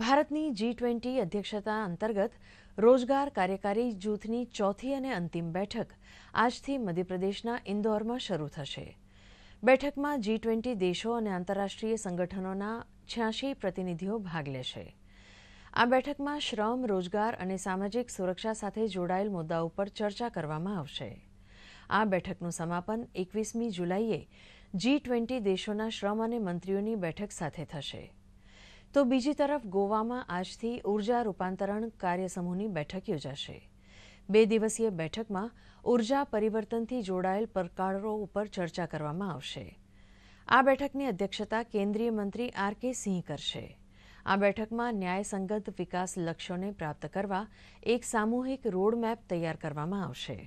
ભારતની G twenty અધ્યક્ષતા અંતર્ગત રોજગાર કાર્યકારી જૂથની ચોથી અને અંતિમ બેઠક આજથી મધ્યપ્રદેશના ઇન્દોરમાં શરૂ થશે બેઠકમાં જી ટ્વેન્ટી દેશો અને આંતરરાષ્ટ્રીય સંગઠનોના છ્યાસી પ્રતિનિધિઓ ભાગ લેશે આ બેઠકમાં શ્રમ રોજગાર અને સામાજિક સુરક્ષા સાથે જોડાયેલ મુદ્દાઓ પર ચર્ચા કરવામાં આવશે આ બેઠકનું સમાપન એકવીસમી જુલાઈએ જી ટ્વેન્ટી દેશોના શ્રમ અને મંત્રીઓની બેઠક સાથે થશે તો બીજી તરફ ગોવામાં આજથી ઉર્જા રૂપાંતરણ કાર્યસમૂહની બેઠક યોજાશે બે દિવસીય બેઠકમાં ઉર્જા પરિવર્તનથી જોડાયેલ પડકારો ઉપર ચર્ચા કરવામાં આવશે આ બેઠકની અધ્યક્ષતા કેન્દ્રીય મંત્રી આર કે સિંહ કરશે આ બેઠકમાં ન્યાયસંગત વિકાસ લક્ષ્યોને પ્રાપ્ત કરવા એક સામૂહિક રોડમેપ તૈયાર કરવામાં આવશે